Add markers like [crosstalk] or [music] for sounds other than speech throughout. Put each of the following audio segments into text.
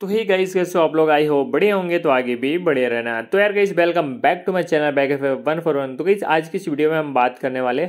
तो ही गाइस कैसे आप लोग आई हो बड़े होंगे तो आगे भी बड़े रहना तो यार गई welcome back to my channel back F one four one तो गई आज की इस वीडियो में हम बात करने वाले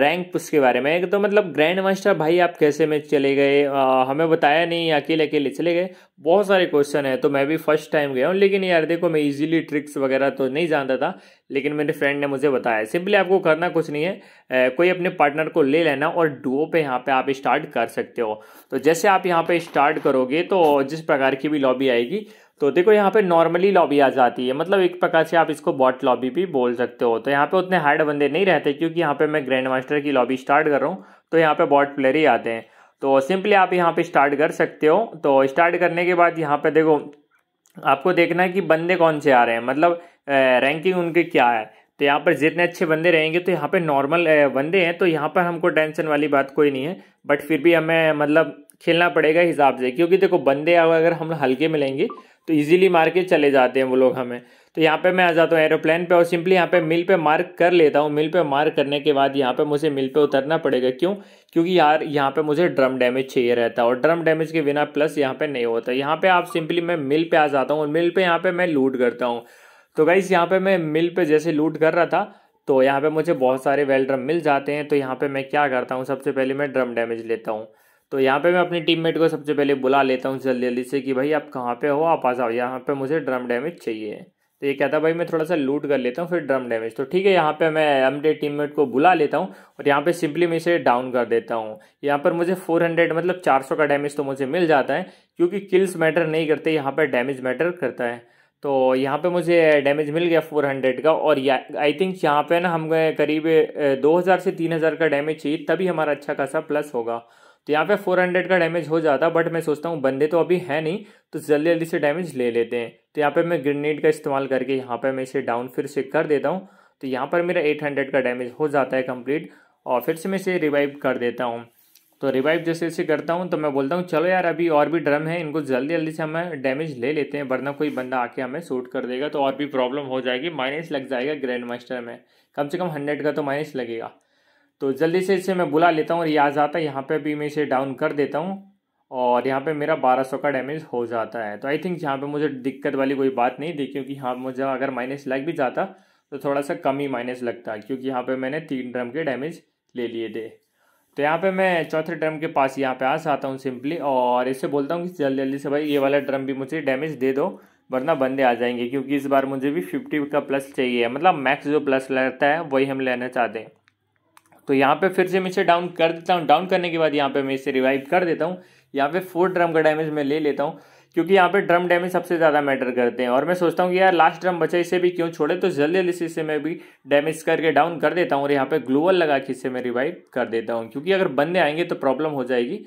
रैंक पुश के बारे में तो मतलब ग्रैंड मास्टर भाई आप कैसे में चले गए आ, हमें बताया नहीं अकेले अकेले चले गए बहुत सारे क्वेश्चन है तो मैं भी फर्स्ट टाइम गया हूँ लेकिन यार देखो मैं ईजिली ट्रिक्स वगैरह तो नहीं जानता था लेकिन मेरे फ्रेंड ने मुझे बताया सिंपली आपको करना कुछ नहीं है कोई अपने पार्टनर को ले लेना और डुओ पे यहाँ पे आप स्टार्ट कर सकते हो तो जैसे आप यहाँ पे स्टार्ट करोगे तो जिस प्रकार की भी लॉबी आएगी तो देखो यहाँ पे नॉर्मली लॉबी आ जाती है मतलब एक प्रकार से आप इसको बॉट लॉबी भी बोल सकते हो तो यहाँ पे उतने हार्ड बंदे नहीं रहते क्योंकि यहाँ पे मैं ग्रैंड मास्टर की लॉबी स्टार्ट कर रहा हूँ तो यहाँ पे बॉट प्लेयर ही आते हैं तो सिंपली आप यहाँ पे स्टार्ट कर सकते हो तो स्टार्ट करने के बाद यहाँ पे देखो आपको देखना है कि बंदे कौन से आ रहे हैं मतलब रैंकिंग उनके क्या है तो यहाँ पर जितने अच्छे बंदे रहेंगे तो यहाँ पे नॉर्मल बंदे हैं तो यहाँ पर हमको टेंशन वाली बात कोई नहीं है बट फिर भी हमें मतलब खेलना पड़ेगा हिसाब से क्योंकि देखो बंदे अगर हम हल्के में लेंगे तो ईजिली मार के चले जाते हैं वो लोग हमें तो यहाँ पे मैं आ जाता हूँ एरोप्लेन पे और सिंपली यहाँ पे मिल पे मार्क कर लेता हूँ मिल पे मार्क करने के बाद यहाँ पे मुझे मिल पे उतरना पड़ेगा क्यों क्योंकि यार यहाँ पे मुझे ड्रम डैमेज चाहिए रहता है और ड्रम डैमेज के बिना प्लस यहाँ पे नहीं होता यहाँ पे आप सिंपली मैं मिल पे आ जाता हूँ और मिल पे यहाँ पे मैं लूट करता हूँ तो गाइस यहाँ पे मैं मिल पे जैसे लूट कर रहा था तो यहाँ पे मुझे बहुत सारे वेल ड्रम मिल जाते हैं तो यहाँ पे मैं क्या करता हूँ सबसे पहले मैं ड्रम डैमेज लेता हूँ तो यहाँ पे मैं अपनी टीममेट को सबसे पहले बुला लेता हूँ जल्दी जल्दी से कि भाई आप कहाँ पे हो आप आ जाओ यहाँ पे मुझे ड्रम डैमेज चाहिए तो ये कहता भाई मैं थोड़ा सा लूट कर लेता हूँ फिर ड्रम डैमेज तो ठीक है यहाँ पे मैं टीम टीममेट को बुला लेता हूँ और यहाँ पे सिंपली मैं इसे डाउन कर देता हूँ यहाँ पर मुझे 400 मतलब 400 का डैमेज तो मुझे मिल जाता है क्योंकि किल्स मैटर नहीं करते यहाँ पर डैमेज मैटर करता है तो यहाँ पे मुझे डैमेज मिल गया 400 का और आई थिंक यहाँ पे ना हम करीब 2000 से 3000 का डैमेज चाहिए तभी हमारा अच्छा खासा प्लस होगा तो यहाँ पे 400 का डैमेज हो जाता बट मैं सोचता हूँ बंदे तो अभी है नहीं तो जल्दी जल्दी से डैमेज ले लेते हैं तो यहाँ पे मैं ग्रेनेड का इस्तेमाल करके यहाँ पे मैं इसे डाउन फिर से कर देता हूँ तो यहाँ पर मेरा 800 का डैमेज हो जाता है कंप्लीट और फिर से मैं इसे रिवाइव कर देता हूँ तो रिवाइव जैसे जैसे करता हूँ तो मैं बोलता हूँ चलो यार अभी और भी ड्रम है इनको जल्दी जल्दी से हमें डैमेज ले लेते हैं वरना कोई बंदा आके हमें शूट कर देगा तो और भी प्रॉब्लम हो जाएगी माइनस लग जाएगा ग्रैंड मास्टर में कम से कम हंड्रेड का तो माइनस लगेगा तो जल्दी से इसे मैं बुला लेता हूँ और ये आ जाता है यहाँ पे भी मैं इसे डाउन कर देता हूँ और यहाँ पे मेरा 1200 का डैमेज हो जाता है तो आई थिंक यहाँ पे मुझे दिक्कत वाली कोई बात नहीं थी क्योंकि यहाँ मुझे अगर माइनस लग भी जाता तो थोड़ा सा कम ही माइनस लगता क्योंकि यहाँ पे मैंने तीन ड्रम के डैमेज ले लिए थे तो यहाँ पे मैं चौथे ड्रम के पास यहाँ पे आ जाता हूँ सिंपली और इसे बोलता हूँ कि जल्दी जल्दी से भाई ये वाला ड्रम भी मुझे डैमेज दे दो वरना बंदे आ जाएंगे क्योंकि इस बार मुझे भी फिफ्टी का प्लस चाहिए मतलब मैक्स जो प्लस लगता है वही हम लेना चाहते हैं तो यहाँ पे फिर से मैं इसे डाउन कर देता हूँ डाउन करने के बाद यहाँ पे मैं इसे रिवाइव कर देता हूँ यहाँ पे फोर ड्रम का डैमेज मैं ले लेता हूँ क्योंकि यहाँ पे ड्रम डैमेज सबसे ज़्यादा मैटर करते हैं और मैं सोचता हूँ कि यार लास्ट ड्रम बचा इसे भी क्यों छोड़े तो जल्दी जल्दी से इसे मैं भी डैमेज करके डाउन कर देता हूँ और यहाँ पे ग्लोअल लगा के इसे मैं रिवाइव कर देता हूँ क्योंकि अगर बंदे आएंगे तो प्रॉब्लम हो जाएगी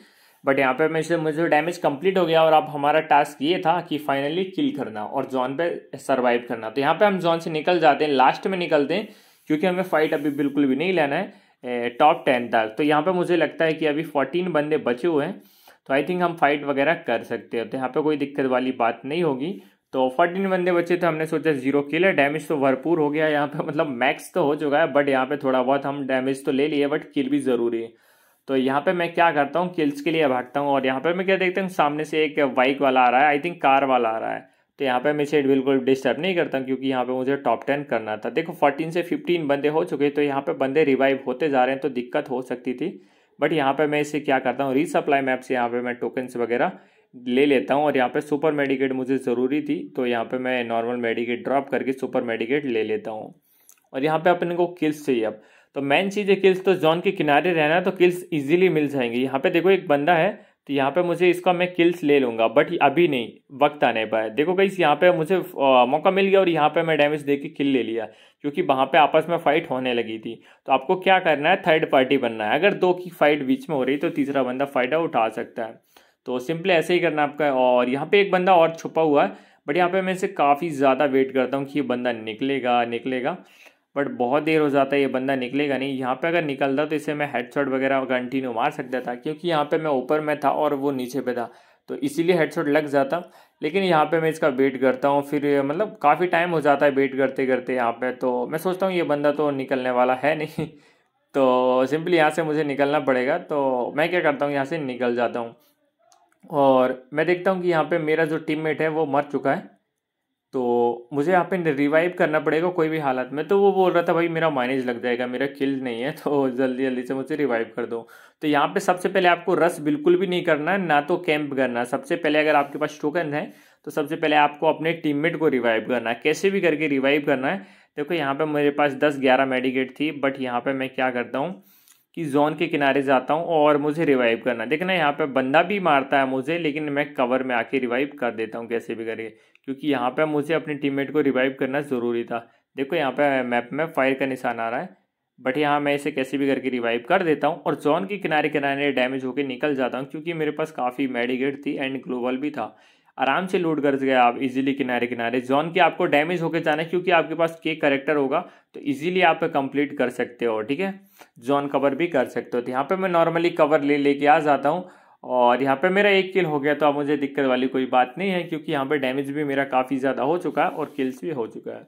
बट यहाँ पे मैं इसे मुझे डैमेज कंप्लीट हो गया और अब हमारा टास्क ये था कि फाइनली किल करना और जॉन पे सर्वाइव करना तो यहाँ पे हम जॉन से निकल जाते हैं लास्ट में निकलते हैं क्योंकि हमें फाइट अभी बिल्कुल भी नहीं लेना है टॉप टेन तक तो यहाँ पे मुझे लगता है कि अभी फोर्टीन बंदे बचे हुए हैं तो आई थिंक हम फाइट वगैरह कर सकते हैं तो यहाँ पे कोई दिक्कत वाली बात नहीं होगी तो फोर्टीन बंदे बचे तो हमने सोचा जीरो किल है डैमेज तो भरपूर हो गया यहाँ पे [laughs] मतलब मैक्स तो हो चुका है बट यहाँ पे थोड़ा बहुत हम डैमेज तो ले लिए बट किल भी ज़रूरी है तो यहाँ पे मैं क्या करता हूँ किल्स के लिए भागता हूँ और यहाँ पे मैं क्या देखता हूँ सामने से एक बाइक वाला आ रहा है आई थिंक कार वाला आ रहा है तो यहाँ पे मैं इसे बिल्कुल डिस्टर्ब नहीं करता क्योंकि यहाँ पे मुझे टॉप टेन करना था देखो फोर्टीन से फिफ्टीन बंदे हो चुके तो यहाँ पे बंदे रिवाइव होते जा रहे हैं तो दिक्कत हो सकती थी बट यहाँ पे मैं इसे क्या करता हूँ रीसप्लाई मैप से यहाँ पे मैं टोकन्स वगैरह ले लेता हूँ और यहाँ पे सुपर मेडिकेट मुझे ज़रूरी थी तो यहाँ पर मैं नॉर्मल मेडिकेट ड्रॉप करके सुपर मेडिकेट ले लेता हूँ और यहाँ पर अपने को किल्स चाहिए अब तो मेन चीज़ है किल्स तो जॉन के किनारे रहना तो किल्स ईजिली मिल जाएंगे यहाँ पर देखो एक बंदा है तो यहाँ पे मुझे इसका मैं किल्स ले लूँगा बट अभी नहीं वक्त आने पर देखो गई यहाँ पे मुझे मौका मिल गया और यहाँ पे मैं डैमेज दे के किल ले लिया क्योंकि वहाँ पे आपस में फ़ाइट होने लगी थी तो आपको क्या करना है थर्ड पार्टी बनना है अगर दो की फ़ाइट बीच में हो रही तो तीसरा बंदा फ़ायदा उठा सकता है तो सिंपल ऐसे ही करना आपका और यहाँ पर एक बंदा और छुपा हुआ है बट यहाँ पर मैं इसे काफ़ी ज़्यादा वेट करता हूँ कि ये बंदा निकलेगा निकलेगा बट बहुत देर हो जाता है ये बंदा निकलेगा नहीं यहाँ पे अगर निकलता तो इसे मैं हेडशॉट वगैरह कंटिन्यू मार सकता था क्योंकि यहाँ पे मैं ऊपर में था और वो नीचे पे था तो इसीलिए हेडशॉट लग जाता लेकिन यहाँ पे मैं इसका वेट करता हूँ फिर मतलब काफ़ी टाइम हो जाता है वेट करते करते यहाँ पर तो मैं सोचता हूँ ये बंदा तो निकलने वाला है नहीं [laughs] तो सिंपली यहाँ से मुझे निकलना पड़ेगा तो मैं क्या करता हूँ यहाँ से निकल जाता हूँ और मैं देखता हूँ कि यहाँ पर मेरा जो टीम है वो मर चुका है तो मुझे यहाँ पे रिवाइव करना पड़ेगा कोई भी हालत में तो वो बोल रहा था भाई मेरा माइनेज लग जाएगा मेरा किल नहीं है तो जल्दी जल्दी से मुझे रिवाइव कर दो तो यहाँ पे सबसे पहले आपको रस बिल्कुल भी नहीं करना है ना तो कैंप करना है सबसे पहले अगर आपके पास टोकन है तो सबसे पहले आपको अपने टीममेट को रिवाइव करना है कैसे भी करके रिवाइव करना है देखो यहाँ पर मेरे पास दस ग्यारह मेडिकेट थी बट यहाँ पर मैं क्या करता हूँ कि जोन के किनारे जाता हूँ और मुझे रिवाइव करना देखना यहाँ पे बंदा भी मारता है मुझे लेकिन मैं कवर में आके रिवाइव कर देता हूँ कैसे भी करके क्योंकि यहाँ पर मुझे अपनी टीम को रिवाइव करना ज़रूरी था देखो यहाँ पर मैप में फायर का निशान आ रहा है बट यहाँ मैं इसे कैसे भी करके रिवाइव कर देता हूँ और जॉन के किनारे किनारे डैमेज होकर निकल जाता हूँ क्योंकि मेरे पास काफ़ी मेडिकेट थी एंड ग्लोबल भी था आराम से लूट कर गए आप इजीली किनारे किनारे जॉन के आपको डैमेज होकर जाना है क्योंकि आपके पास के करेक्टर होगा तो इजीली आप कंप्लीट कर सकते हो ठीक है जॉन कवर भी कर सकते हो तो यहाँ पर मैं नॉर्मली कवर ले लेके आ जाता हूँ और यहाँ पे मेरा एक किल हो गया तो अब मुझे दिक्कत वाली कोई बात नहीं है क्योंकि यहाँ पे डैमेज भी मेरा काफ़ी ज़्यादा हो चुका है और किल्स भी हो चुका है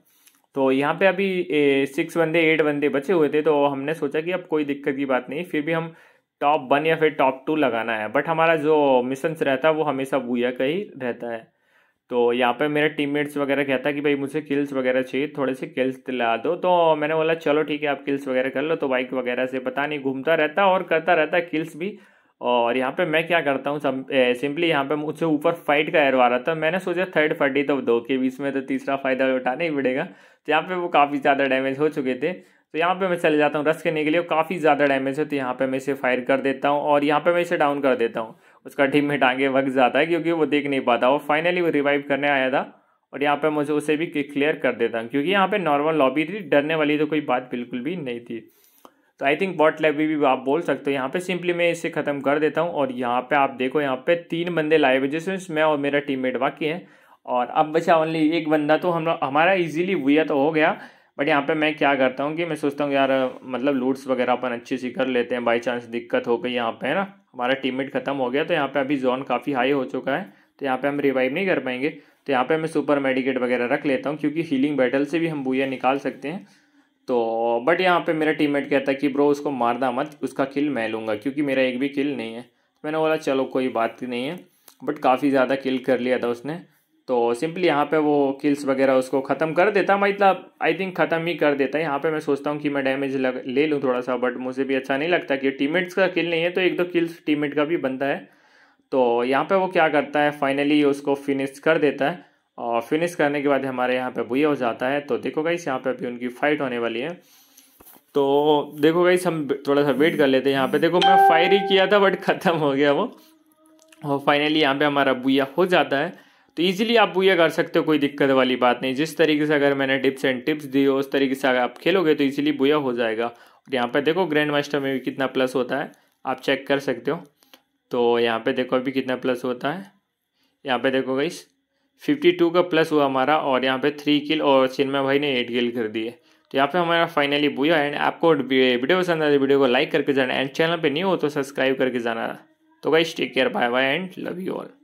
तो यहाँ पे अभी ए, सिक्स बंदे एट बंदे बचे हुए थे तो हमने सोचा कि अब कोई दिक्कत की बात नहीं फिर भी हम टॉप वन या फिर टॉप टू लगाना है बट हमारा जो मिशंस रहता है वो हमेशा बूया का ही रहता है तो यहाँ पे मेरे टीममेट्स वगैरह कहता कि भाई मुझे किल्स वगैरह चाहिए थोड़े से किल्स दिला दो तो मैंने बोला चलो ठीक है आप किल्स वगैरह कर लो तो बाइक वगैरह से पता नहीं घूमता रहता और करता रहता किल्स भी और यहाँ पे मैं क्या करता हूँ सिंपली यहाँ पे मुझसे ऊपर फाइट का एयर आ रहा था मैंने सोचा थर्ड फटी तो दो के बीच में तो तीसरा फायदा उठाना ही पड़ेगा तो यहाँ पे वो काफ़ी ज़्यादा डैमेज हो चुके थे तो यहाँ पे मैं चले जाता हूँ रस करने के लिए काफ़ी ज़्यादा डैमेज है तो यहाँ पर मैं इसे फायर कर देता हूँ और यहाँ पर मैं इसे डाउन कर देता हूँ उसका टीम में टांगे वक्त जाता है क्योंकि वो देख नहीं पाता और फाइनली वो रिवाइव करने आया था और यहाँ पर मुझे उसे भी क्लियर कर देता हूँ क्योंकि यहाँ पर नॉर्मल लॉबी थी डरने वाली तो कोई बात बिल्कुल भी नहीं थी तो आई थिंक बॉट लैब भी, आप बोल सकते हो यहाँ पे सिंपली मैं इसे ख़त्म कर देता हूँ और यहाँ पे आप देखो यहाँ पे तीन बंदे लाइव है जिसमें मैं और मेरा टीममेट बाकी है और अब बचा ओनली एक बंदा तो हम हमारा इजीली हुआ तो हो गया बट यहाँ पे मैं क्या करता हूँ कि मैं सोचता हूँ यार मतलब लूट्स वगैरह अपन अच्छी सी कर लेते हैं बाई चांस दिक्कत हो गई यहाँ पे है ना हमारा टीममेट ख़त्म हो गया तो यहाँ पे अभी जोन काफ़ी हाई हो चुका है तो यहाँ पे हम रिवाइव नहीं कर पाएंगे तो यहाँ पे मैं सुपर मेडिकेट वगैरह रख लेता हूँ क्योंकि हीलिंग बैटल से भी हम बुया निकाल सकते हैं तो बट यहाँ पे मेरा टीममेट कहता है कि ब्रो उसको मारदा मत उसका किल मैं लूँगा क्योंकि मेरा एक भी किल नहीं है तो मैंने बोला चलो कोई बात नहीं है बट काफ़ी ज़्यादा किल कर लिया था उसने तो सिंपली यहाँ पे वो किल्स वगैरह उसको ख़त्म कर देता मैं इतना आई थिंक ख़त्म ही कर देता है यहाँ पे मैं सोचता हूँ कि मैं डैमेज लग ले लूँ थोड़ा सा बट मुझे भी अच्छा नहीं लगता कि टीममेट्स का किल नहीं है तो एक दो किल्स टीममेट का भी बनता है तो यहाँ पे वो क्या करता है फाइनली उसको फिनिश कर देता है और फिनिश करने के बाद हमारे यहाँ पे भूया हो जाता है तो देखो गाइस यहाँ पे अभी उनकी फाइट होने वाली है तो देखो गाइस हम थोड़ा सा वेट कर लेते हैं यहाँ पे देखो मैं फायर ही किया था बट ख़त्म हो गया वो और फाइनली यहाँ पे हमारा भूया हो जाता है तो इजीली आप भूया कर सकते हो कोई दिक्कत वाली बात नहीं जिस तरीके से अगर मैंने टिप्स एंड टिप्स दी हो उस तरीके से अगर आप खेलोगे तो ईजिली भूया हो जाएगा और यहाँ पर देखो ग्रैंड मास्टर में भी कितना प्लस होता है आप चेक कर सकते हो तो यहाँ पर देखो अभी कितना प्लस होता है यहाँ पर देखो गाइस फिफ्टी टू का प्लस हुआ हमारा और यहाँ पे थ्री किल और चिन्मय भाई ने एट किल कर दिए तो यहाँ पे हमारा फाइनली बुआ एंड आपको वीडियो पसंद आए वीडियो तो को लाइक करके जाना एंड चैनल पे नहीं हो तो सब्सक्राइब करके जाना तो guys take care bye bye and love you all